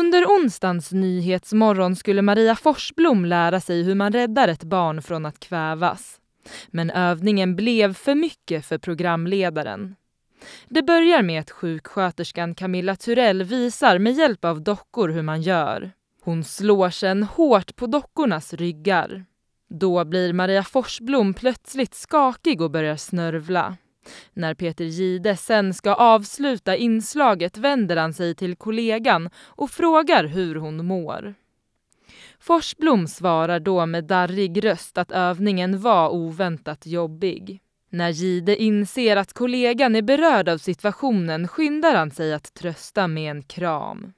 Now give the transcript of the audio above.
Under onsdagens Nyhetsmorgon skulle Maria Forsblom lära sig hur man räddar ett barn från att kvävas. Men övningen blev för mycket för programledaren. Det börjar med att sjuksköterskan Camilla Turell visar med hjälp av dockor hur man gör. Hon slår sedan hårt på dockornas ryggar. Då blir Maria Forsblom plötsligt skakig och börjar snörvla. När Peter Gide sen ska avsluta inslaget vänder han sig till kollegan och frågar hur hon mår. Forsblom svarar då med darrig röst att övningen var oväntat jobbig. När Gide inser att kollegan är berörd av situationen skyndar han sig att trösta med en kram.